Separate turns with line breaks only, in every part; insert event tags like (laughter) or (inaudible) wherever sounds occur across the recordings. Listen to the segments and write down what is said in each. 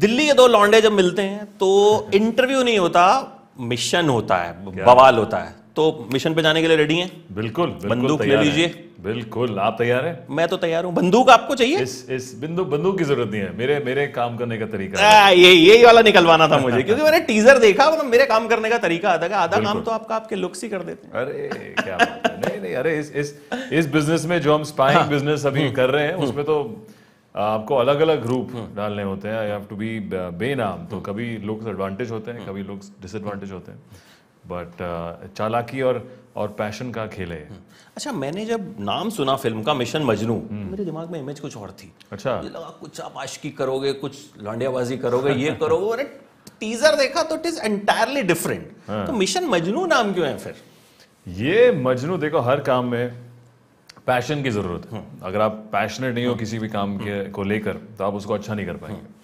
दिल्ली के दो लौंडे जब मिलते हैं तो इंटरव्यू नहीं होता मिशन होता है बवाल होता है तो मिशन पे जाने के लिए रेडी हैं बिल्कुल, बिल्कुल बंदूक ले लीजिए बिल्कुल आप तैयार हैं मैं तो तैयार हूँ बंदूक आपको चाहिए इस इस बिंदु बंदूक की जरूरत नहीं है मेरे मेरे काम करने का तरीका आ, ये यही वाला निकलवाना था मुझे (laughs) क्योंकि मैंने टीजर देखा मतलब मेरे काम करने का तरीका आता आधा काम तो आपका आपके लुक्स ही कर देते हैं अरे क्या नहीं नहीं अरे इस इस बिजनेस में
जो हम स्पाइंग हाँ। बिजनेस अभी कर रहे हैं हम्म। उसमें तो आपको अलग अलग ग्रुप डालने होते हैं आई हैव टू बी बेनाम तो हम्म। कभी लुक्स एडवांटेज होते हैं हम्म। कभी लुक्स डिसएडवांटेज होते हैं
बट हम्म। uh, चालाकी और और पैशन का खेल है अच्छा मैंने जब नाम सुना फिल्म का मिशन मजनू मेरे दिमाग में इमेज कुछ और थी अच्छा ये लगा कुछ आप आशिकी करोगे कुछ लांडियाबाजी करोगे ये करोगे अरे टीजर देखा तो इट इज एंटायरली डिफरेंट तो मिशन मजनू नाम क्यों है फिर ये मजनू देखो हर काम में पैशन
की ज़रूरत है हाँ। अगर आप पैशनेट नहीं हो किसी भी काम के हाँ। को लेकर तो आप उसको अच्छा नहीं कर पाएंगे हाँ।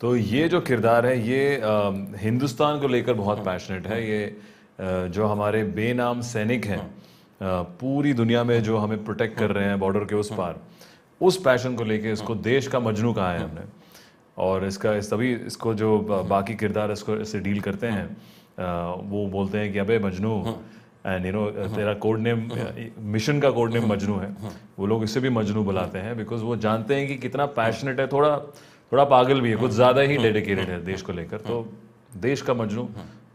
तो ये जो किरदार है ये आ, हिंदुस्तान को लेकर बहुत पैशनेट है ये आ, जो हमारे बेनाम सैनिक हैं पूरी दुनिया में जो हमें प्रोटेक्ट कर रहे हैं बॉर्डर के उस पार उस पैशन को लेके इसको देश का मजनू कहा है हमने और इसका इस तभी इसको जो बाकी किरदार इसको इससे डील करते हैं वो बोलते हैं कि अबे मजनू एंड यू नो तेरा कोड नेम मिशन का कोड नेम uh-huh. मजनू है uh-huh. वो लोग इसे भी मजनू बुलाते हैं बिकॉज वो जानते हैं कि कितना पैशनेट uh-huh. है थोड़ा थोड़ा पागल भी है कुछ ज़्यादा ही डेडिकेटेड है देश को लेकर तो देश का मजनू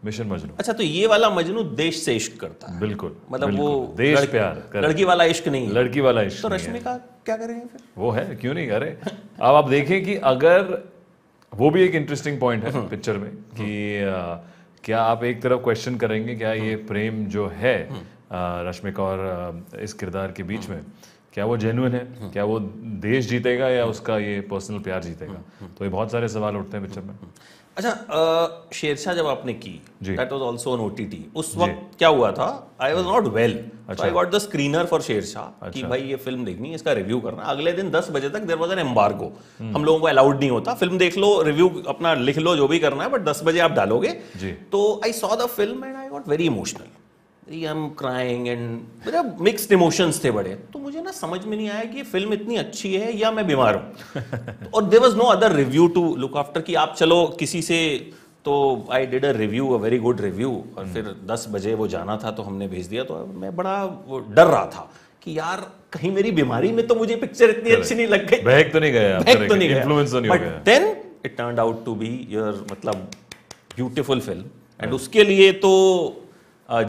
मिशन मजनू अच्छा तो ये वाला
मजनू देश से इश्क करता है बिल्कुल मतलब बिल्कुल, वो देश लड़, प्यार लड़की वाला इश्क नहीं लड़की वाला इश्क तो रश्मि का क्या करेंगे फिर वो है क्यों नहीं अरे अब आप देखें कि अगर
वो भी एक इंटरेस्टिंग पॉइंट है पिक्चर में कि uh, क्या आप एक तरफ क्वेश्चन करेंगे क्या ये प्रेम जो है रश्मिका और इस किरदार के बीच में क्या वो जेनुअन है क्या वो देश जीतेगा या उसका ये पर्सनल प्यार जीतेगा तो ये बहुत सारे
सवाल उठते हैं पिक्चर में अच्छा शेरशाह जब आपने की that was also an OTT उस वक्त क्या हुआ था I was not well I got the screener for Shershah कि अच्छा। भाई ये फिल्म देखनी इसका रिव्यू करना अगले दिन 10 बजे तक देयर वाज एन एम्बार्गो हम लोगों को अलाउड नहीं होता फिल्म देख लो रिव्यू अपना लिख लो जो भी करना है बट 10 बजे आप डालोगे तो I saw the film and I got very emotional am crying and मेरा मिक्सड इमोशंस थे बड़े तो मुझे ना समझ में नहीं आया कि ये फिल्म इतनी अच्छी है या मैं बीमार हूँ (laughs) और there was no other review to look after कि आप चलो किसी से तो I did a review a very good review और hmm. फिर 10 बजे वो जाना था तो हमने भेज दिया तो मैं बड़ा डर रहा था कि यार कहीं मेरी बीमारी में तो मुझे पिक्चर इतनी अच्छी नहीं लग गई बहक तो नहीं गया बहक तो नहीं गया इन्फ्लुएंस तो नहीं but then it turn out to be your मतलब ब्यूटिफुल फिल्म एंड उसके लिए तो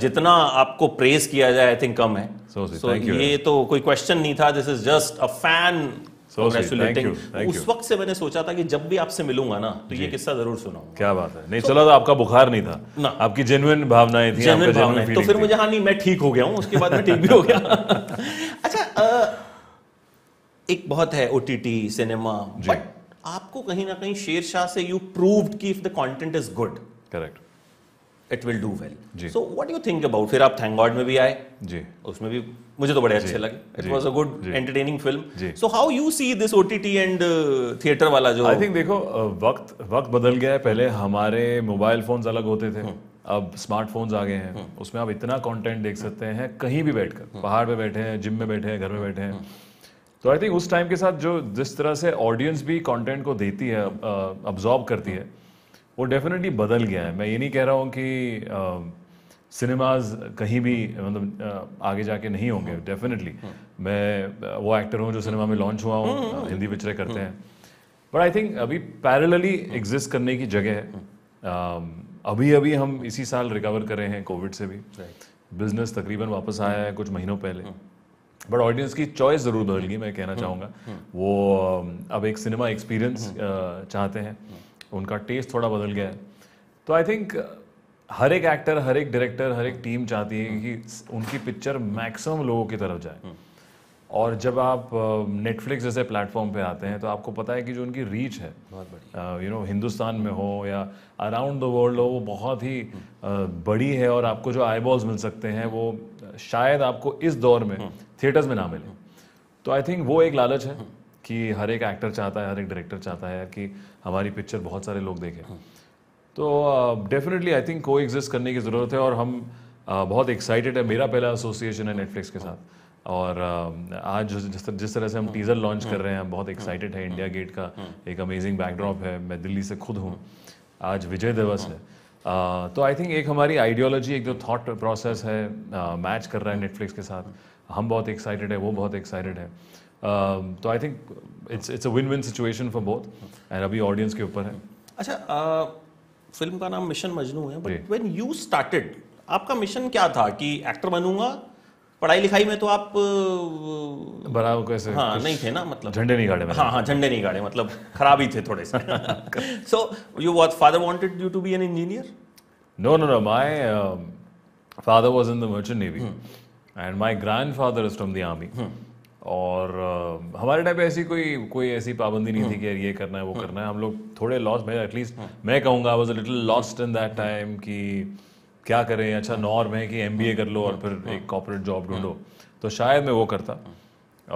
जितना आपको प्रेज किया जाए आई थिंक कम है सो so, so, ये you. तो कोई क्वेश्चन नहीं था this is just a fan उस वक्त से मैंने सोचा था कि जब भी आपसे मिलूंगा ना तो ये किस्सा जरूर सुनाऊंगा
क्या बात है नहीं so, चला तो आपका बुखार नहीं था ना आपकी जेनुइन भावनाएं थी जेनुअन भावनाएं तो फिर मुझे हाँ नहीं मैं
ठीक हो गया हूँ उसके बाद मैं ठीक भी हो गया (laughs) अच्छा एक बहुत है ओ सिनेमा बट आपको कहीं ना कहीं शेर शाह से यू प्रूव्ड कि if the content is good correct it will do well so what you think about फिर आप थैंक गॉड में भी आए जी उसमें भी मुझे तो बड़े अच्छे लगे it was a good entertaining film so how you see this O T T and theatre वाला जो आई
थिंक देखो uh, वक्त वक्त बदल गया है पहले हमारे मोबाइल फोन अलग होते थे हम्म। अब स्मार्टफोन्स आ गए हैं हम्म। उसमें आप इतना कंटेंट देख सकते हैं कहीं भी बैठकर हम्म। पहाड़ पे बैठे हैं जिम में बैठे हैं घर में बैठे हैं तो आई थिंक उस टाइम के साथ जो जिस तरह से ऑडियंस भी कंटेंट को देती है अब्जॉर्ब uh, करती है वो डेफिनेटली बदल गया है मैं ये नहीं कह रहा हूँ कि सिनेमाज कहीं भी मतलब आगे जाके नहीं होंगे डेफिनेटली हम्म। हम्म। मैं वो एक्टर हूँ जो सिनेमा में लॉन्च हुआ हूँ हम्म, हिंदी पिक्चरें करते हैं बट आई थिंक अभी पैरेलली एग्जिस्ट करने की जगह है अभी अभी हम इसी साल रिकवर करे हैं कोविड से भी बिजनेस तकरीबन वापस आया है कुछ महीनों पहले बट ऑडियंस की चॉइस ज़रूर बदल गई मैं कहना चाहूँगा वो अब एक सिनेमा एक्सपीरियंस चाहते हैं उनका टेस्ट थोड़ा बदल गया है तो आई थिंक हर एक एक्टर हर एक डायरेक्टर हर एक टीम चाहती है कि उनकी पिक्चर मैक्सिमम लोगों की तरफ जाए हम्म। और जब आप नेटफ्लिक्स जैसे प्लेटफॉर्म पे आते हैं तो आपको पता है कि जो उनकी रीच है यू नो हिंदुस्तान में हो या अराउंड द वर्ल्ड हो वो बहुत ही हम्म। बड़ी है और आपको जो आई बॉल्स मिल सकते हैं वो शायद आपको इस दौर में थिएटर्स हम्म। में ना मिले तो आई थिंक वो एक लालच है कि हर एक एक्टर चाहता है हर एक डायरेक्टर चाहता है कि हमारी पिक्चर बहुत सारे लोग देखें हाँ। तो definitely I think coexist करने की ज़रूरत है और हम uh, बहुत एक्साइटेड है मेरा पहला एसोसिएशन है नेटफ्लिक्स के हाँ। साथ और uh, आज जिस जिस तरह से हम टीज़र हाँ। लॉन्च कर रहे हैं बहुत एक्साइटेड है इंडिया गेट का एक अमेजिंग बैकड्रॉप है मैं दिल्ली से खुद हूँ आज विजय दिवस है uh, तो आई थिंक एक हमारी आइडियोलॉजी एक जो थॉट प्रोसेस है मैच uh, कर रहा है नेटफ्लिक्स के साथ हम बहुत एक्साइटेड है वो बहुत एक्साइटेड है Um, तो I think it's it's a win win situation for both and अभी ऑडियंस के ऊपर है
अच्छा uh, फिल्म का नाम मिशन मजनू है बट व्हेन यू स्टार्टेड आपका मिशन क्या था कि एक्टर बनूंगा पढ़ाई लिखाई में तो आप बराबर कैसे हाँ नहीं थे ना मतलब झंडे नहीं गाड़े हाँ हाँ झंडे नहीं गाड़े मतलब खराब ही थे थोड़े से so you what father wanted you to be an engineer no no no my
father was in the merchant navy and my grand father is from the army और हमारे टाइम पे ऐसी कोई कोई ऐसी पाबंदी नहीं थी हम्म। कि यार ये करना है वो हम्म। करना है हम लोग थोड़े लॉस मैं एटलीस्ट हम्म। मैं कहूँगा was a little lost in that time कि क्या करें अच्छा नॉर्म है कि एम कर लो और फिर एक कॉपोरेट जॉब ढूंढो तो शायद मैं वो करता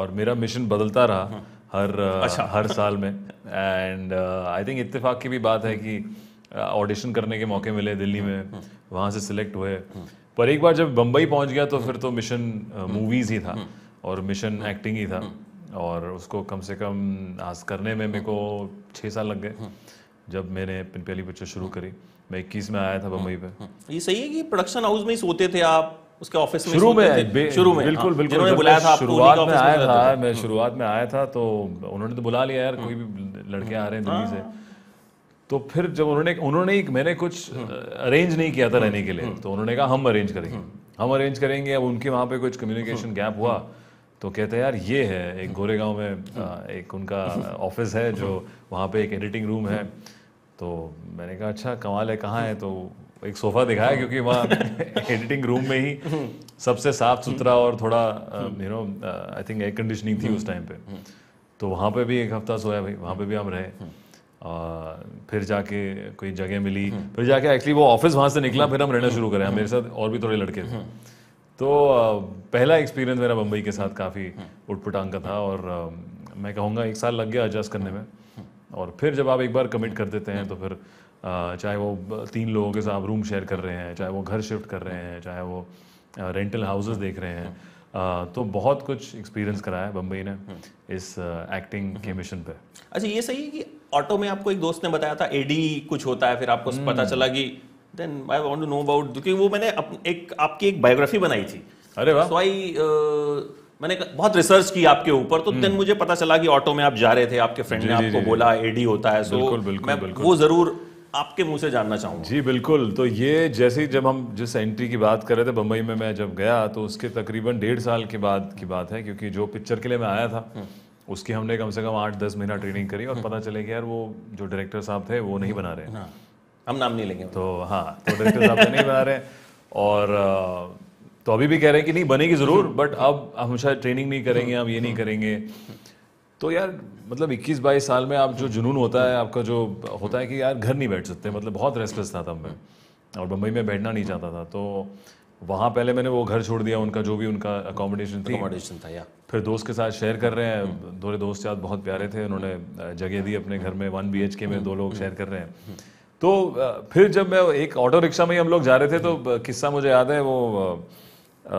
और मेरा मिशन बदलता रहा हर अच्छा। हर साल में एंड आई थिंक इत्तेफाक की भी बात है कि ऑडिशन uh, करने के मौके मिले दिल्ली में वहाँ से सिलेक्ट हुए पर एक बार जब बम्बई पहुँच गया तो फिर तो मिशन मूवीज़ uh, ही था और मिशन हम्म। एक्टिंग ही था हम्म। और उसको कम से कम आज करने में मेरे को हम्म। छः साल लग गए जब मैंने पहली पिक्चर शुरू करी मैं इक्कीस में आया था बम्बई पे
ये सही है कि प्रोडक्शन हाउस में ही सोते थे आप उसके ऑफिस में शुरू में शुरू में बिल्कुल हाँ। बिल्कुल बुलाया था शुरुआत में आया था
मैं शुरुआत में आया था तो उन्होंने तो बुला लिया यार कोई भी लड़के आ रहे हैं दिल्ली हाँ। से तो फिर जब उन्होंने उन्होंने मैंने कुछ अरेंज नहीं किया था रहने के लिए तो उन्होंने कहा हम अरेंज करेंगे हम अरेंज करेंगे अब उनके वहाँ पे कुछ कम्युनिकेशन गैप हुआ तो कहते हैं यार ये है एक गोरेगांव में एक उनका ऑफिस है जो वहाँ पे एक एडिटिंग रूम है तो मैंने कहा अच्छा कमाल है कहाँ है तो एक सोफ़ा दिखाया क्योंकि वहाँ (laughs) एडिटिंग रूम में ही सबसे साफ सुथरा और थोड़ा you know I think air conditioning थी उस टाइम पे तो वहाँ पे भी एक हफ्ता सोया भाई वहाँ पे भी हम रहे और फिर जाके कोई जगह मिली फिर जाके एक्चुअली वो ऑफिस वहाँ से निकला फिर हम रहना शुरू करें मेरे साथ और भी थोड़े लड़के थे तो पहला एक्सपीरियंस मेरा बम्बई के साथ काफ़ी उटपुटांग का था और मैं कहूँगा एक साल लग गया एडजस्ट करने में और फिर जब आप एक बार कमिट कर देते हैं तो फिर चाहे वो तीन लोगों के साथ रूम शेयर कर रहे हैं चाहे वो घर शिफ्ट कर रहे हैं चाहे वो रेंटल हाउसेस देख रहे हैं तो बहुत कुछ एक्सपीरियंस कराया बम्बई
ने इस एक्टिंग के मिशन पे अच्छा ये सही है कि ऑटो में आपको एक दोस्त ने बताया था एडी कुछ होता है फिर आपको पता हम्म। चला कि then I want to know about क्योंकि वो मैंने अप, एक आपकी एक बायोग्राफी बनाई थी अरे वाह सो आई मैंने बहुत रिसर्च की आपके ऊपर तो देन हम्म। मुझे पता चला कि ऑटो में आप जा रहे थे आपके फ्रेंड ने आपको बोला एडी होता है सो बिल्कुल, मैं वो जरूर आपके मुंह से जानना चाहूंगा
जी बिल्कुल तो ये जैसे ही जब हम जिस एंट्री की बात कर रहे थे बम्बई में मैं जब गया तो उसके तकरीबन डेढ़ साल के बाद की बात है क्योंकि जो पिक्चर के लिए मैं आया था हम्म। उसकी हमने कम से कम आठ दस महीना ट्रेनिंग करी और हम्म। पता चले कि यार वो जो डायरेक्टर साहब थे वो नहीं बना रहे हाँ। हम नाम नहीं लेंगे तो हाँ तो डायरेक्टर साहब नहीं बना रहे और तो अभी भी कह रहे हैं कि नहीं बनेगी ज़रूर बट हम्म। अब हम शायद ट्रेनिंग नहीं करेंगे अब ये नहीं करेंगे तो यार मतलब 21 बाईस साल में आप जो जुनून होता है आपका जो होता है कि यार घर नहीं बैठ सकते मतलब बहुत रेस्टलेस था तब मैं और बम्बई में बैठना नहीं चाहता था तो वहाँ पहले मैंने वो घर छोड़ दिया उनका जो भी उनका अकोमोडेशन थी अकोमोडेशन था या फिर दोस्त के साथ शेयर कर रहे हैं हम्म। दोनों दोस्त यार बहुत प्यारे थे उन्होंने जगह दी अपने घर में वन बी में हम्म। दो लोग शेयर कर रहे हैं तो फिर जब मैं एक ऑटो रिक्शा में ही हम लोग जा रहे थे तो किस्सा मुझे याद है वो आ,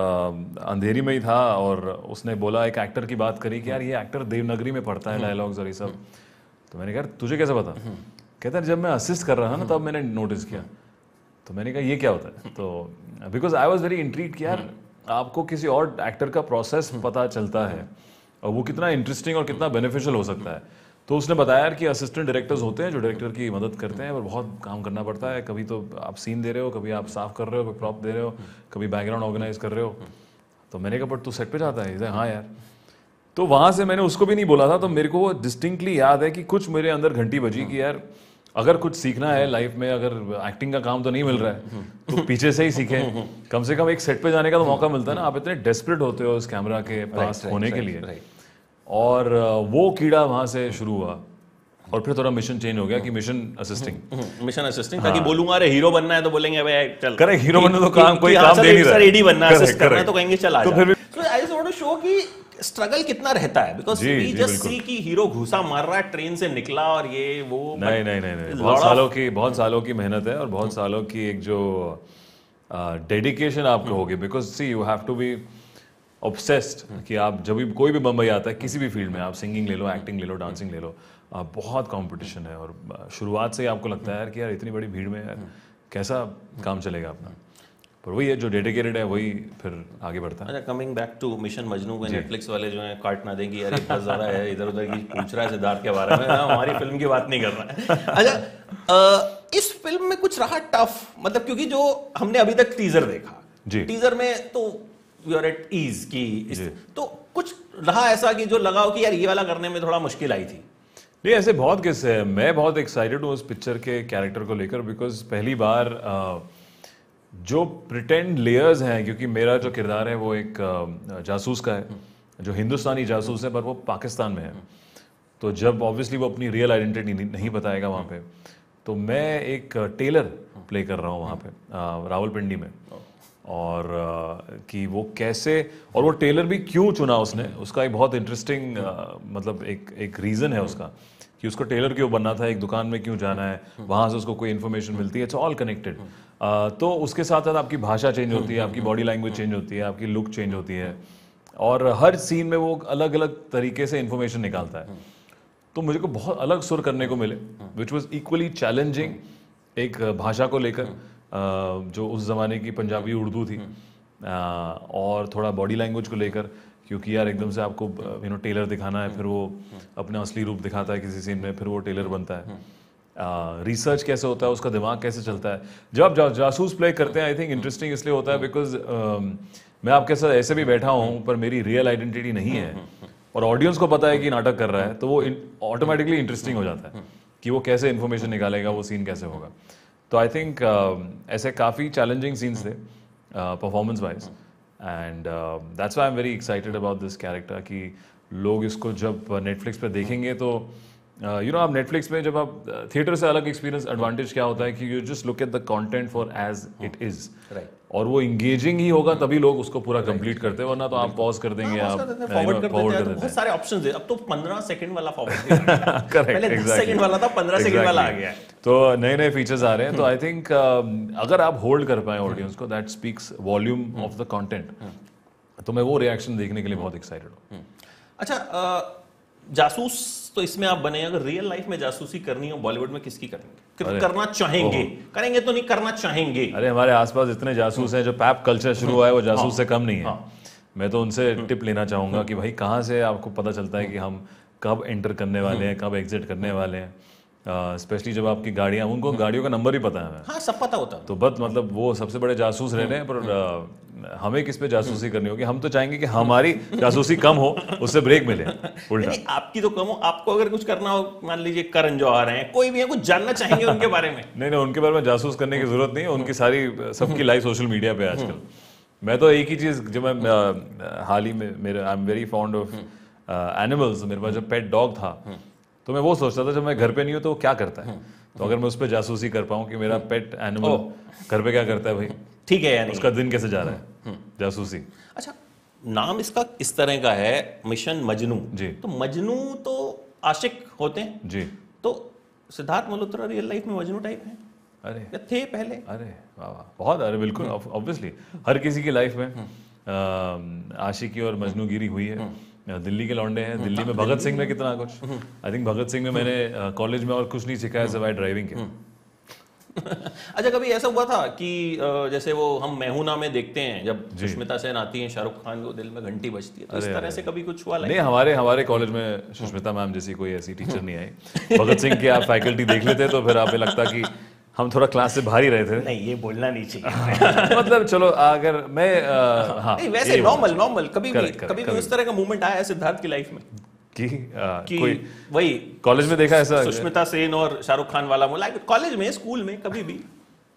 अंधेरी में ही था और उसने बोला एक एक्टर की बात करी कि यार ये एक्टर देवनगरी में पढ़ता है डायलॉग्स हम्म। और ये सब हम्म। तो मैंने कहा तुझे कैसे पता हम्म। कहता जब मैं असिस्ट कर रहा था ना तब मैंने नोटिस किया तो मैंने कहा ये क्या होता है तो because I was very intrigued कि यार आपको किसी और एक्टर का प्रोसेस पता चलता है और वो कितना इंटरेस्टिंग और कितना बेनिफिशियल हो सकता है तो उसने बताया कि असिस्टेंट डायरेक्टर्स होते हैं जो डायरेक्टर की मदद करते हैं और बहुत काम करना पड़ता है कभी तो आप सीन दे रहे हो कभी आप साफ कर रहे हो कभी प्रॉप दे रहे हो कभी बैकग्राउंड ऑर्गेनाइज कर रहे हो तो मैंने कहा बट तू सेट पे जाता है हाँ यार तो वहाँ से मैंने उसको भी नहीं बोला था तो मेरे को डिस्टिंक्टली याद है कि कुछ मेरे अंदर घंटी बजी कि यार अगर कुछ सीखना है लाइफ में अगर एक्टिंग का काम तो नहीं मिल रहा है तो पीछे से ही सीखे कम से कम एक सेट पे जाने का तो मौका मिलता है ना आप इतने डेस्परेट होते हो उस कैमरा के पास होने के लिए और वो कीड़ा वहां से शुरू हुआ और फिर थोड़ा मिशन चेंज हो गया कि मिशन
असिस्टिंग मिशन असिस्टिंग ताकि हाँ। बोलूंगा अरे हीरो बनना है तो बोलेंगे भाई चल करेक्ट हीरो बनना तो काम कोई हाँ, काम दे नहीं रहा सर एडी बनना असिस्ट करना है तो कहेंगे चल आ तो फिर so I just want to show कि स्ट्रगल कितना रहता है बिकॉज वी जस्ट सी कि हीरो घुसा मार रहा है ट्रेन से निकला और ये वो नहीं
नहीं नहीं नहीं बहुत सालों की बहुत सालों की मेहनत है और बहुत हम्म। सालों की एक जो डेडिकेशन आपको हम्म। होगी because see you have to be obsessed कि आप जब भी कोई भी बम्बई आता है किसी भी फील्ड में आप सिंगिंग ले लो एक्टिंग ले लो डांसिंग ले लो आप बहुत कंपटीशन है और शुरुआत से ही आपको लगता है यार कि यार इतनी बड़ी भीड़ में यार कैसा काम चलेगा अपना पर वही है जो डेडिकेटेड है वही फिर आगे बढ़ता
है coming back to mission Majnu में नेटफ्लिक्स वाले जो है काट ना देंगे यार इतना ज़्यादा है इधर उधर की पूछ रहा है सिद्धार्थ के बारे में हाँ, हमारी फिल्म की बात नहीं कर रहा है अच्छा इस फिल्म में कुछ रहा टफ मतलब क्योंकि जो हमने अभी तक टीजर देखा जी टीजर में तो यू आर एट ईज की तो कुछ रहा ऐसा कि जो लगा हो कि यार ये वाला करने में थोड़ा मुश्किल आई थी नहीं ऐसे बहुत किस्से हैं मैं बहुत एक्साइटेड हूँ उस
पिक्चर के कैरेक्टर को लेकर बिकॉज पहली बार जो प्रिटेंड लेयर्स हैं क्योंकि मेरा जो किरदार है वो एक जासूस का है जो हिंदुस्तानी जासूस है पर वो पाकिस्तान में है तो जब ऑब्वियसली वो अपनी रियल आइडेंटिटी नहीं बताएगा वहाँ पे तो मैं एक टेलर प्ले कर रहा हूँ वहाँ पे रावलपिंडी में और कि वो कैसे और वो टेलर भी क्यों चुना उसने उसका एक बहुत इंटरेस्टिंग मतलब एक एक रीज़न है उसका कि उसको टेलर क्यों बनना था एक दुकान में क्यों जाना है वहाँ से उसको कोई इन्फॉर्मेशन मिलती है इट्स ऑल कनेक्टेड तो उसके साथ साथ आपकी भाषा चेंज होती है आपकी बॉडी लैंग्वेज चेंज होती है आपकी लुक चेंज होती है और हर सीन में वो अलग अलग तरीके से इन्फॉर्मेशन निकालता है तो मुझे को बहुत अलग सुर करने को मिले विच वॉज इक्वली चैलेंजिंग एक भाषा को लेकर जो उस ज़माने की पंजाबी उर्दू थी हम्म। और थोड़ा बॉडी लैंग्वेज को लेकर क्योंकि यार एकदम से आपको यू नो टेलर दिखाना है हम्म। फिर वो हम्म। अपना असली रूप दिखाता है किसी सीन में फिर वो टेलर बनता है रिसर्च uh, कैसे होता है उसका दिमाग कैसे चलता है जब आप जा, जासूस प्ले करते हैं आई थिंक इंटरेस्टिंग इसलिए होता है बिकॉज uh, मैं आपके साथ ऐसे भी बैठा हूँ पर मेरी रियल आइडेंटिटी नहीं है और ऑडियंस को पता है कि नाटक कर रहा है तो वो ऑटोमेटिकली इंटरेस्टिंग हो जाता है कि वो कैसे इन्फॉर्मेशन निकालेगा वो सीन कैसे होगा तो आई थिंक um, ऐसे काफ़ी चैलेंजिंग सीन्स थे performance wise and that's why am very excited about this character कि लोग इसको जब नेटफ्लिक्स पर देखेंगे तो यू uh, नो आप नेटफ्लिक्स में जब आप थिएटर uh, से अलग एक्सपीरियंस एडवांटेज क्या होता है कि you just look at the content for as it is right और वो इंगेजिंग ही होगा तभी लोग उसको पूरा कंप्लीट right. करते हैं वरना तो आप पॉज कर देंगे हाँ, आप फॉरवर्ड तो कर देते हैं तो बहुत
सारे ऑप्शंस है अब तो 15 सेकंड वाला फॉरवर्ड
(laughs) करेक्ट पहले 10 सेकंड वाला था 15 सेकंड वाला आ गया है तो नए नए फीचर्स आ रहे हैं तो आई hmm. थिंक um, अगर आप होल्ड कर पाए ऑडियंस hmm. को that speaks volume of the content तो मैं वो रिएक्शन देखने के लिए बहुत एक्साइटेड हूं
hmm. अच्छा uh, जासूस तो इसमें आप बने अगर रियल लाइफ में जासूसी करनी हो बॉलीवुड में किसकी करनी करना चाहेंगे करेंगे तो नहीं करना चाहेंगे
अरे हमारे आसपास इतने जासूस हैं जो पैप कल्चर शुरू हुआ है वो हाँ, जासूस से कम नहीं है हाँ। मैं तो उनसे टिप हम्म। लेना चाहूंगा हम्म। कि भाई कहाँ से आपको पता चलता है कि हम्म। हम कब एंटर करने वाले हैं कब एग्जिट करने वाले हैं स्पेशली uh, जब आपकी गाड़ियाँ उनको गाड़ियों का नंबर ही पता है
हाँ सब पता होता है
तो बस मतलब वो सबसे बड़े जासूस रह रहे हैं पर
हमें किस पे जासूसी करनी होगी हम तो चाहेंगे कि हमारी जासूसी कम हो उससे ब्रेक मिले उल्टा आपकी तो कम हो आपको अगर कुछ करना हो मान लीजिए करण जो आ रहे हैं कोई भी है कुछ जानना चाहेंगे उनके बारे में (laughs) नहीं नहीं
उनके बारे में जासूस करने की जरूरत नहीं है उनकी सारी
सबकी लाइव सोशल मीडिया पे हम्म।
आजकल मैं तो एक ही चीज़ जो मैं हाल ही में I am very fond of animals मेरे पास जब पेट डॉग था हम्म। तो मैं वो सोचता था जब मैं घर पे नहीं हूँ तो वो क्या करता है हम्म। तो अगर
मैं उस पर जासूसी कर पाऊँ कि मेरा पेट एनिमल घर पे क्या करता है भाई ठीक है यानी उसका दिन कैसे जा रहा है जासूसी अच्छा नाम इसका इस तरह का है मिशन मजनू जी तो मजनू तो आशिक होते हैं जी तो सिद्धार्थ मल्होत्रा रियल लाइफ में मजनू टाइप है अरे थे पहले अरे वाह वाह बहुत अरे बिल्कुल ऑब्वियसली हम्म।
हर किसी की लाइफ में हम्म। आशिकी और मजनू गिरी हुई है हम्म। दिल्ली के लौंडे हैं दिल्ली हाँ, में भगत सिंह में कितना कुछ आई थिंक भगत सिंह में मैंने कॉलेज में और कुछ नहीं सिखाया सिवाय ड्राइविंग के
(laughs) अच्छा कभी ऐसा हुआ था कि जैसे वो हम मेहूना में देखते हैं जब सुष्मिता सेन आती हैं शाहरुख खान को दिल में घंटी बजती है तो इस तरह से कभी कुछ हुआ नहीं हमारे
हमारे कॉलेज में सुष्मिता मैम जैसी कोई ऐसी टीचर नहीं आई भगत सिंह की आप फैकल्टी देख लेते तो फिर आपको लगता कि हम थोड़ा क्लास से बाहर ही रहे थे नहीं ये बोलना नहीं चाहिए (laughs) मतलब चलो अगर मैं आ, हाँ नहीं, वैसे नॉर्मल नॉर्मल कभी भी कभी भी उस
तरह का मूवमेंट आया है सिद्धार्थ की लाइफ में
कि, आ, कि कोई वही कॉलेज में देखा ऐसा सुष्मिता
सेन और शाहरुख खान वाला मोला कॉलेज में स्कूल में कभी भी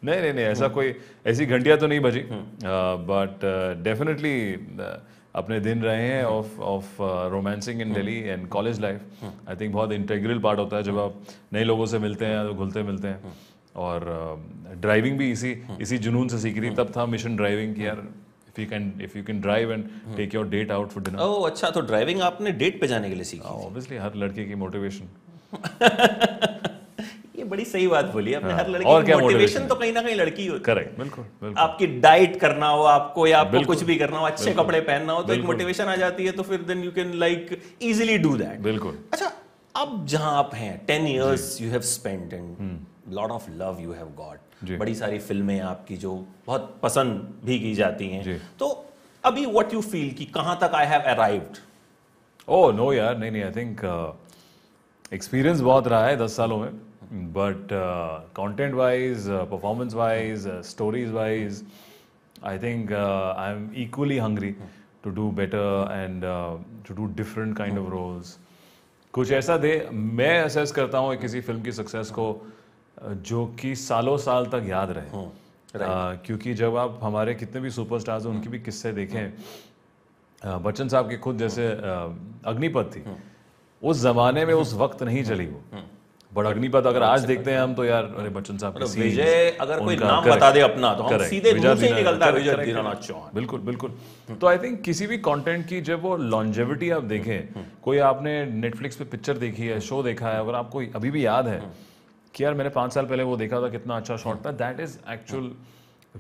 नहीं नहीं नहीं ऐसा हम्म। कोई ऐसी घंटिया तो नहीं बजी बट हम्म। डेफिनेटली अपने दिन रहे हैं of of romancing in Delhi and college life I think बहुत इंटेग्रल पार्ट होता है जब आप नए लोगों से मिलते हैं तो घुलते मिलते हैं हम्म। और ड्राइविंग भी इसी इसी जुनून से सीख रही तब था मिशन ड्राइविंग की यार if you can if you can drive and take your date out for dinner oh अच्छा तो ड्राइविंग आपने डेट पे जाने के लिए सीखी ऑब्वियसली हर लड़के की मोटिवेशन
ये बड़ी सही बात बोली आपने हाँ, हर लड़के और की मोटिवेशन तो कहीं ना कहीं लड़की होती करेक्ट बिल्कुल, बिल्कुल आपकी डाइट करना हो आपको या आपको कुछ भी करना हो अच्छे कपड़े पहनना हो तो एक मोटिवेशन आ जाती है तो फिर then you can like easily do that बिल्कुल अच्छा अब जहां आप हैं ten years you have spend and lot of love you have got बड़ी सारी फिल्में आपकी जो बहुत पसंद भी की जाती हैं तो अभी व्हाट यू फील कि कहाँ तक I have arrived oh no
यार नहीं नहीं आई थिंक एक्सपीरियंस बहुत रहा है दस सालों में but content wise performance wise stories wise I think I am equally hungry to do better and to do different kind of roles कुछ ऐसा दे मैं असेस करता हूँ किसी फिल्म की सक्सेस को जो कि सालों साल तक याद रहे आ, हम्म, क्योंकि जब आप हमारे कितने भी सुपरस्टार्स हैं उनकी भी किस्से देखें हम्म। बच्चन साहब के खुद जैसे अग्निपथ थी हम्म। उस जमाने में उस वक्त नहीं चली वो बड़ा अग्निपथ अगर आज अच्छा देखते हैं हम तो यार अरे बच्चन साहब मतलब विजय अगर कोई नाम बता दे अपना तो हम सीधे से निकलता है विजय दीनानाथ चौहान बिल्कुल बिल्कुल तो आई थिंक किसी भी कंटेंट की जब वो लॉन्जेविटी आप देखें कोई आपने नेटफ्लिक्स पे पिक्चर देखी है शो देखा है अगर आपको अभी भी याद है कि यार मैंने पांच साल पहले वो देखा था कितना अच्छा शॉट था that is actual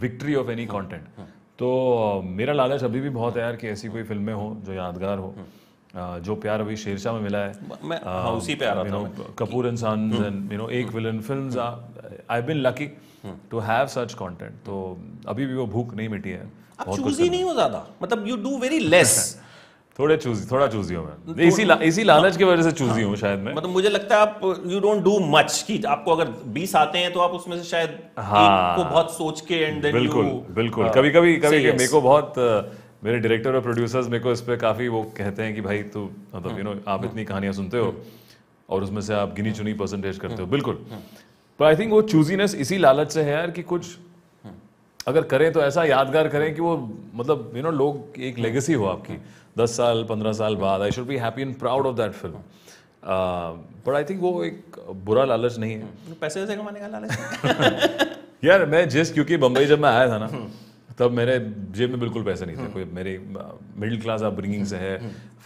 victory of any content तो uh, मेरा लालच अभी भी बहुत है यार कि ऐसी कोई फिल्में हो जो यादगार हो हाँ। uh, जो प्यार अभी शेरशाह में मिला है मैं uh, हाँ, उसी पे आ रहा था कपूर इंसान यू हाँ। नो एक villain film I been lucky to have such content तो अभी भी वो भूख नहीं मिटी है
आप चूज ही नहीं हो ज्यादा मतलब यू डू वेरी लेस थोड़े चूजी थोड़ा चूजी हूँ मैं तो इसी ला, तो इसी लालच की वजह से चूजी हूँ शायद मैं मतलब मुझे लगता है आप यू डोंट डू मच कि आपको अगर 20 आते हैं तो आप उसमें से शायद हाँ को बहुत सोच के एंड देन बिल्कुल you, बिल्कुल हाँ। कभी कभी कभी मेरे को
बहुत मेरे डायरेक्टर और प्रोड्यूसर्स मेरे को इस पर काफ़ी वो कहते हैं कि भाई तू मतलब यू हाँ। नो आप हाँ। इतनी कहानियाँ सुनते हो और उसमें से आप गिनी चुनी परसेंटेज करते हो बिल्कुल पर आई थिंक वो चूजीनेस इसी लालच से है यार कि कुछ अगर करें तो ऐसा यादगार करें कि वो मतलब यू नो लोग एक लेगेसी हो आपकी दस साल पंद्रह साल बाद I should be happy and proud of that film but I think वो एक बुरा लालच नहीं है
पैसे वैसे कमाने का लालच
(laughs) यार मैं जिस क्योंकि बम्बई जब मैं आया था ना हम्म। तब मेरे जेब में बिल्कुल पैसे नहीं थे हम्म। कोई मेरे मिडिल क्लास अपब्रिंगिंग से है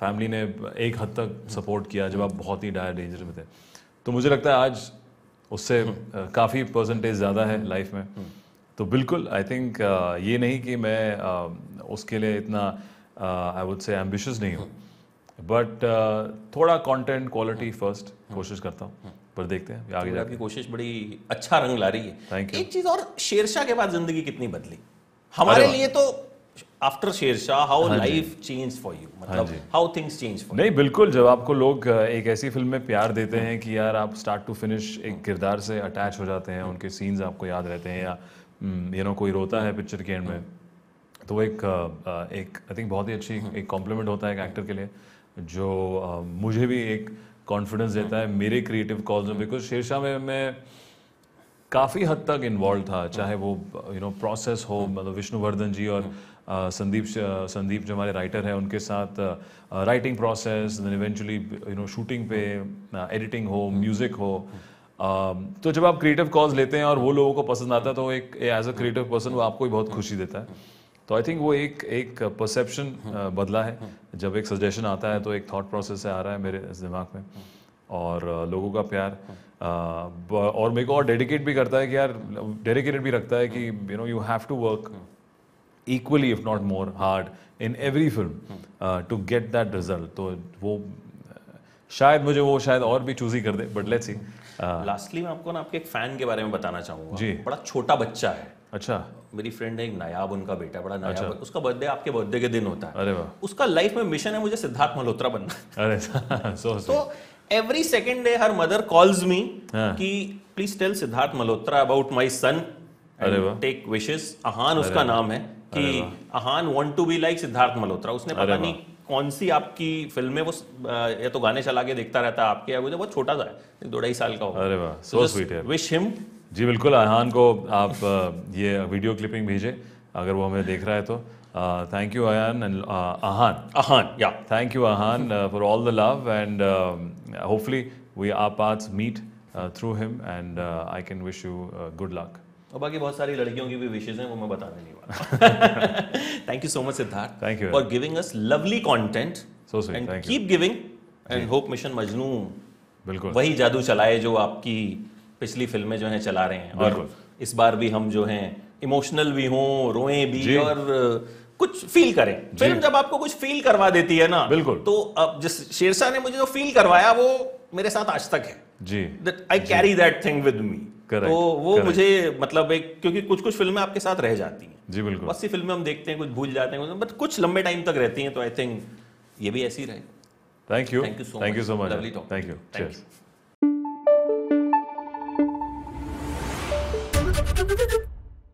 फैमिली हम्म। ने एक हद तक सपोर्ट किया जब आप बहुत ही डायर डेंजर में थे तो मुझे लगता है आज उससे काफ़ी परसेंटेज ज़्यादा है लाइफ में तो बिल्कुल आई थिंक ये नहीं कि मैं उसके लिए इतना आई वुड से एम्बिशियस नहीं हूँ बट uh,
थोड़ा कंटेंट क्वालिटी फर्स्ट कोशिश करता हूँ हाँ. पर देखते हैं आगे जाके कोशिश बड़ी अच्छा रंग ला रही है थैंक यू एक चीज और शेरशाह के बाद जिंदगी कितनी बदली हमारे लिए तो after Shershaah how life change for you मतलब हाउ थिंग्स चेंज फॉर
नहीं बिल्कुल जब आपको लोग uh, एक ऐसी फिल्म में प्यार देते हैं कि यार आप स्टार्ट टू फिनिश एक हाँ. किरदार से अटैच हो जाते हैं हाँ. उनके सीन्स आपको याद रहते हैं या यू mm, नो कोई रोता है पिक्चर के एंड में तो वो एक एक आई थिंक बहुत ही अच्छी हम्म। एक कॉम्प्लीमेंट होता है एक एक्टर के लिए जो मुझे भी एक कॉन्फिडेंस देता है मेरे क्रिएटिव कॉल्स में बिकॉज शेरशाह में मैं काफ़ी हद तक इन्वॉल्व था चाहे वो यू नो प्रोसेस हो हम्म। मतलब विष्णुवर्धन जी और संदीप संदीप जो हमारे राइटर हैं उनके साथ writing process eventually you know shooting पे एडिटिंग हो म्यूज़िक हम्म। हो तो जब आप क्रिएटिव कॉल्स लेते हैं और वो लोगों को पसंद आता है तो एक एज अ क्रिएटिव पर्सन वो आपको भी बहुत खुशी देता है तो आई थिंक वो एक एक परसेप्शन हम्म। बदला है हम्म। जब एक सजेशन आता है तो एक थॉट प्रोसेस आ रहा है मेरे दिमाग में हम्म। और लोगों का प्यार और मेरे को और डेडिकेट भी करता है कि यार डेडिकेटेड भी रखता है कि you know you have to work equally if not more hard in every film to get that result तो वो शायद मुझे वो शायद और भी चूज ही कर दे बट लेट्स सी
लास्टली हाँ। मैं आपको ना आपके एक फैन के बारे में बताना चाहूंगा जी बड़ा छोटा बच्चा है अच्छा मेरी फ्रेंड है एक नायाब उनका बेटा बड़ा नायाब अच्छा। उसका बर्थडे आपके बर्थडे के दिन होता है अरे वाह उसका लाइफ में मिशन है मुझे सिद्धार्थ मल्होत्रा बनना अरे so so every second day हर मदर कॉल्स मी कि please tell Siddharth Malhotra about my son take wishes Ahaan उसका नाम है कि Ahaan want to be like Siddharth Malhotra उसने पता नहीं कौन सी आपकी फिल्म है वो या तो गाने चला के देखता रहता है आपके या मुझे छोटा सा है दो ढाई साल का हो अरे वाह सो स्वीट है विश हिम
जी बिल्कुल अहान को आप ये वीडियो क्लिपिंग भेजें अगर वो हमें देख रहा है तो thank you Ayaan and Ahaan Ahaan या thank you Ahaan for all the love and hopefully we are paths meet through him and I can
wish you good luck और बाकी बहुत सारी लड़कियों की भी विशेज़ हैं वो मैं बताने नहीं (laughs) thank you so much, Siddharth. Thank you. For giving us lovely content. So sweet. And thank keep you. giving. And hope mission Majnu बिल्कुल वही जादू चलाए जो आपकी पिछली फिल्में जो हैं चला रहे हैं और इस बार भी हम जो हैं इमोशनल भी हों रोए भी और कुछ फील करें फिल्म जब आपको कुछ फील करवा देती है ना बिल्कुल तो अब जिस शेरशाह ने मुझे जो फील करवाया वो मेरे साथ आज तक है जी I carry that thing with me तो वो मुझे मतलब एक क्योंकि कुछ कुछ फिल्में आपके साथ रह जाती हैं जी बिल्कुल बहुत सी फिल्में हम देखते हैं कुछ भूल जाते हैं बट कुछ लंबे टाइम तक रहती हैं तो आई थिंक ये भी ऐसी रहे thank you thank you so much thank you thank
you